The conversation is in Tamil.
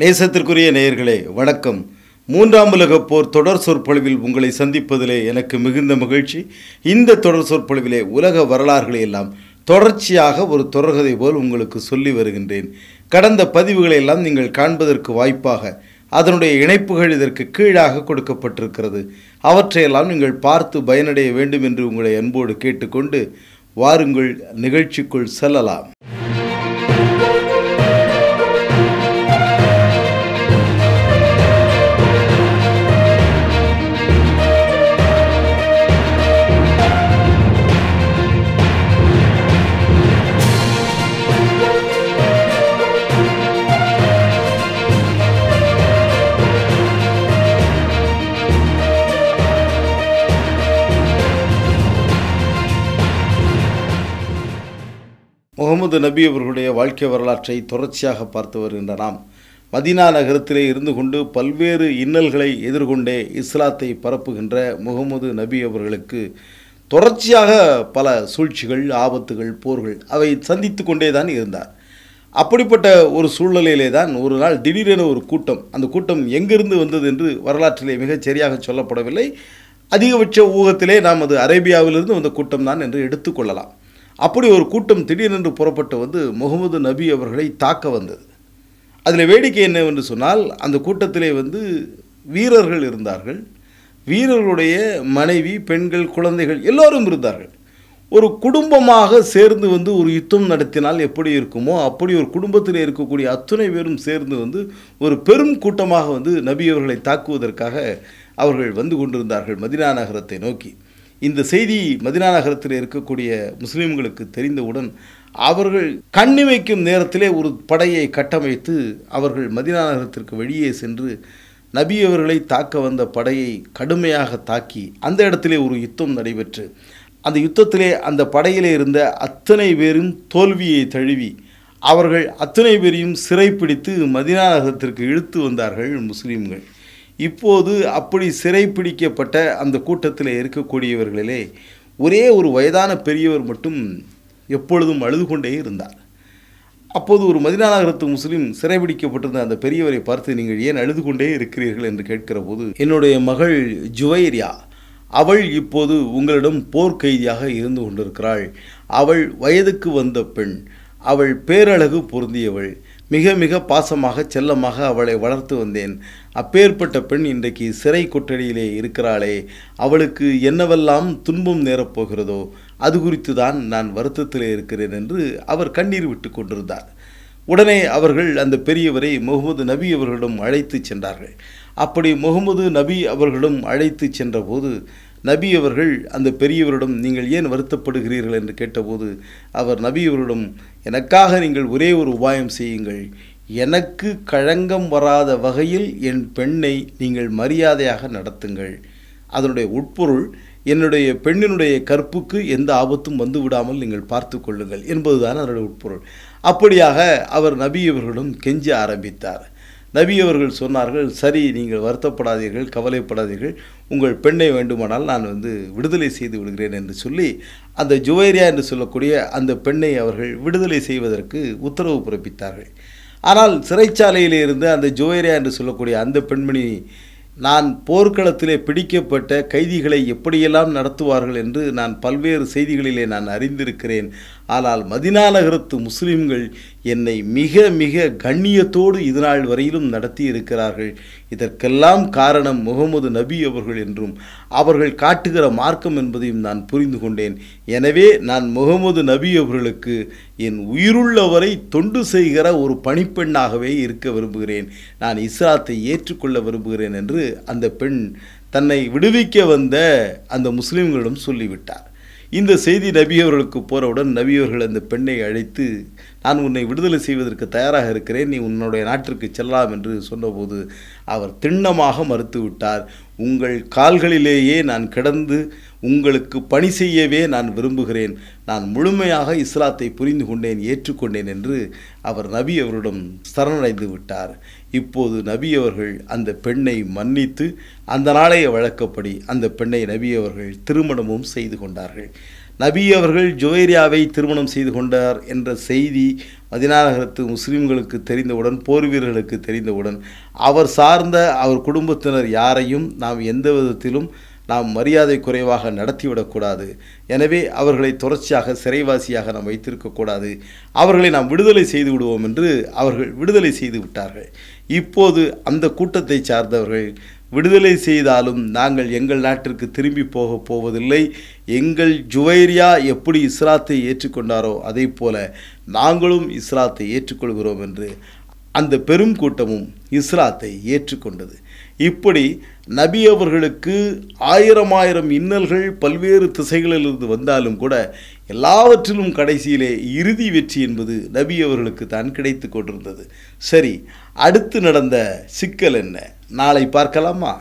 நேசத்திற்குரிய நேயர்களே வணக்கம் மூன்றாம் உலகப் போர் தொடர் சொற்பொழிவில் உங்களை சந்திப்பதிலே எனக்கு மிகுந்த மகிழ்ச்சி இந்த தொடர் சொற்பொழிவிலே உலக வரலாறுகளை எல்லாம் தொடர்ச்சியாக ஒரு தொடர்கதை போல் உங்களுக்கு சொல்லி வருகின்றேன் கடந்த பதிவுகளையெல்லாம் நீங்கள் காண்பதற்கு வாய்ப்பாக அதனுடைய இணைப்புகள் இதற்கு கீழாக கொடுக்கப்பட்டிருக்கிறது அவற்றையெல்லாம் நீங்கள் பார்த்து பயனடைய வேண்டும் என்று உங்களை அன்போடு கேட்டுக்கொண்டு வாருங்கள் நிகழ்ச்சிக்குள் செல்லலாம் முகமது நபி அவர்களுடைய வாழ்க்கை வரலாற்றை தொடர்ச்சியாக பார்த்து வருகின்ற நாம் மதினா நகரத்திலே இருந்து கொண்டு பல்வேறு இன்னல்களை எதிர்கொண்டே இஸ்லாத்தை பரப்புகின்ற முகமது நபி அவர்களுக்கு தொடர்ச்சியாக பல சூழ்ச்சிகள் ஆபத்துகள் போர்கள் அவை சந்தித்து கொண்டே தான் இருந்தார் அப்படிப்பட்ட ஒரு சூழ்நிலையிலே தான் ஒரு நாள் திடீரென ஒரு கூட்டம் அந்த கூட்டம் எங்கிருந்து வந்தது என்று வரலாற்றிலே மிகச் சரியாக சொல்லப்படவில்லை அதிகபட்ச ஊகத்திலே நாம் அது அரேபியாவிலிருந்து வந்த கூட்டம் தான் என்று எடுத்துக்கொள்ளலாம் அப்படி ஒரு கூட்டம் திடீரென்று புறப்பட்டு வந்து முகமது நபி அவர்களை தாக்க வந்தது அதில் வேடிக்கை என்னவென்று சொன்னால் அந்த கூட்டத்திலே வந்து வீரர்கள் இருந்தார்கள் வீரர்களுடைய மனைவி பெண்கள் குழந்தைகள் எல்லோரும் இருந்தார்கள் ஒரு குடும்பமாக சேர்ந்து வந்து ஒரு யுத்தம் நடத்தினால் எப்படி இருக்குமோ அப்படி ஒரு குடும்பத்தில் இருக்கக்கூடிய அத்துணை பேரும் சேர்ந்து வந்து ஒரு பெரும் கூட்டமாக வந்து நபியவர்களை தாக்குவதற்காக அவர்கள் வந்து கொண்டிருந்தார்கள் மதினா நகரத்தை நோக்கி இந்த செய்தி மதினா நகரத்தில் இருக்கக்கூடிய முஸ்லீம்களுக்கு தெரிந்தவுடன் அவர்கள் கண்ணிமைக்கும் நேரத்திலே ஒரு படையை கட்டமைத்து அவர்கள் மதினா நகரத்திற்கு வெளியே சென்று நபி அவர்களை தாக்க வந்த படையை கடுமையாக தாக்கி அந்த இடத்திலே ஒரு யுத்தம் நடைபெற்று அந்த யுத்தத்திலே அந்த படையிலே இருந்த அத்தனை பேரும் தோல்வியை தழுவி அவர்கள் அத்தனை பேரையும் சிறைப்பிடித்து மதினா நகரத்திற்கு இழுத்து வந்தார்கள் முஸ்லீம்கள் இப்போது அப்படி சிறைப்பிடிக்கப்பட்ட அந்த கூட்டத்தில் இருக்கக்கூடியவர்களிலே ஒரே ஒரு வயதான பெரியவர் மட்டும் எப்பொழுதும் அழுது கொண்டே இருந்தார் அப்போது ஒரு மதினா நகரத்து முஸ்லீம் சிறைபிடிக்கப்பட்டிருந்த அந்த பெரியவரை பார்த்து நீங்கள் ஏன் அழுது கொண்டே இருக்கிறீர்கள் என்று கேட்கிற போது என்னுடைய மகள் ஜுவைரியா அவள் இப்போது உங்களிடம் போர்க்கைதியாக இருந்து கொண்டிருக்கிறாள் அவள் வயதுக்கு வந்த பெண் அவள் பேரழகு பொருந்தியவள் மிக மிக பாசமாக செல்லமாக அவளை வளர்த்து வந்தேன் அப்பேற்பட்ட பெண் இன்றைக்கு சிறை கொட்டடியிலே இருக்கிறாளே அவளுக்கு என்னவெல்லாம் துன்பம் நேரப்போகிறதோ அது குறித்து தான் நான் வருத்தத்திலே இருக்கிறேன் என்று அவர் கண்ணீர் விட்டு கொண்டிருந்தார் உடனே அவர்கள் அந்த பெரியவரை முகமது நபி அவர்களிடம் அழைத்து சென்றார்கள் அப்படி முகமது நபி அவர்களிடம் அழைத்து சென்றபோது நபி அவர்கள் அந்த பெரியவரிடம் நீங்கள் ஏன் வருத்தப்படுகிறீர்கள் என்று கேட்டபோது அவர் நபியவரிடம் எனக்காக நீங்கள் ஒரே ஒரு உபாயம் செய்யுங்கள் எனக்கு களங்கம் வராத வகையில் என் பெண்ணை நீங்கள் மரியாதையாக நடத்துங்கள் அதனுடைய உட்பொருள் என்னுடைய பெண்ணினுடைய கற்புக்கு எந்த ஆபத்தும் வந்து விடாமல் நீங்கள் பார்த்து கொள்ளுங்கள் என்பதுதான் அதனுடைய உட்பொருள் அப்படியாக அவர் நபியவர்களும் கெஞ்ச ஆரம்பித்தார் நபி அவர்கள் சொன்னார்கள் சரி நீங்கள் வருத்தப்படாதீர்கள் கவலைப்படாதீர்கள் உங்கள் பெண்ணை வேண்டுமானால் நான் வந்து விடுதலை செய்து விடுகிறேன் என்று சொல்லி அந்த ஜுவைரியா என்று சொல்லக்கூடிய அந்த பெண்ணை அவர்கள் விடுதலை செய்வதற்கு உத்தரவு பிறப்பித்தார்கள் ஆனால் சிறைச்சாலையில் இருந்து அந்த ஜுவைரியா என்று சொல்லக்கூடிய அந்த பெண்மணி நான் போர்க்களத்திலே பிடிக்கப்பட்ட கைதிகளை எப்படியெல்லாம் நடத்துவார்கள் என்று நான் பல்வேறு செய்திகளிலே நான் அறிந்திருக்கிறேன் ஆனால் மதினா நகரத்து முஸ்லீம்கள் என்னை மிக மிக கண்ணியத்தோடு இதுநாள் வரையிலும் நடத்தி இருக்கிறார்கள் இதற்கெல்லாம் காரணம் முகமது நபி அவர்கள் என்றும் அவர்கள் காட்டுகிற மார்க்கம் என்பதையும் நான் புரிந்து கொண்டேன் எனவே நான் முகமது நபி அவர்களுக்கு என் உயிருள்ளவரை தொண்டு செய்கிற ஒரு பணிப்பெண்ணாகவே இருக்க விரும்புகிறேன் நான் இஸ்லாத்தை ஏற்றுக்கொள்ள விரும்புகிறேன் என்று அந்த பெண் தன்னை விடுவிக்க வந்த அந்த முஸ்லீம்களிடம் சொல்லிவிட்டார் இந்த செய்தி நபியவர்களுக்கு போகிறவுடன் நபியவர்கள் அந்த பெண்ணை அழைத்து நான் உன்னை விடுதலை செய்வதற்கு தயாராக இருக்கிறேன் நீ உன்னுடைய நாட்டிற்கு செல்லலாம் என்று சொன்னபோது அவர் திண்ணமாக மறுத்துவிட்டார் உங்கள் கால்களிலேயே நான் கிடந்து உங்களுக்கு பணி செய்யவே நான் விரும்புகிறேன் நான் முழுமையாக இஸ்லாத்தை புரிந்து கொண்டேன் ஏற்றுக்கொண்டேன் என்று அவர் நபி அவரிடம் சரணடைந்து விட்டார் இப்போது நபி அவர்கள் அந்த பெண்ணை மன்னித்து அந்த நாளைய வழக்கப்படி அந்த பெண்ணை நபி அவர்கள் திருமணமும் செய்து கொண்டார்கள் நபி அவர்கள் ஜுவேரியாவை திருமணம் செய்து கொண்டார் என்ற செய்தி மதினாநகரத்து முஸ்லீம்களுக்கு தெரிந்தவுடன் போர் வீரர்களுக்கு தெரிந்தவுடன் அவர் சார்ந்த அவர் குடும்பத்தினர் யாரையும் நாம் எந்த விதத்திலும் நாம் மரியாதை குறைவாக நடத்திவிடக்கூடாது எனவே அவர்களை தொடர்ச்சியாக சிறைவாசியாக நாம் வைத்திருக்கக்கூடாது அவர்களை நாம் விடுதலை செய்து விடுவோம் என்று அவர்கள் விடுதலை செய்து விட்டார்கள் இப்போது அந்த கூட்டத்தை சார்ந்தவர்கள் விடுதலை செய்தாலும் நாங்கள் எங்கள் நாட்டிற்கு திரும்பி போக போவதில்லை எங்கள் ஜுவைரியா எப்படி இஸ்ராத்தை ஏற்றுக்கொண்டாரோ அதே போல நாங்களும் இஸ்ராத்தை ஏற்றுக்கொள்கிறோம் என்று அந்த பெரும் கூட்டமும் இஸ்ராத்தை ஏற்றுக்கொண்டது இப்படி நபி அவர்களுக்கு ஆயிரம் ஆயிரம் இன்னல்கள் பல்வேறு திசைகளிலிருந்து வந்தாலும் கூட எல்லாவற்றிலும் கடைசியிலே இறுதி வெற்றி என்பது நபி அவர்களுக்கு தான் கிடைத்து கொண்டிருந்தது சரி அடுத்து நடந்த சிக்கல் என்ன நாளை பார்க்கலாமா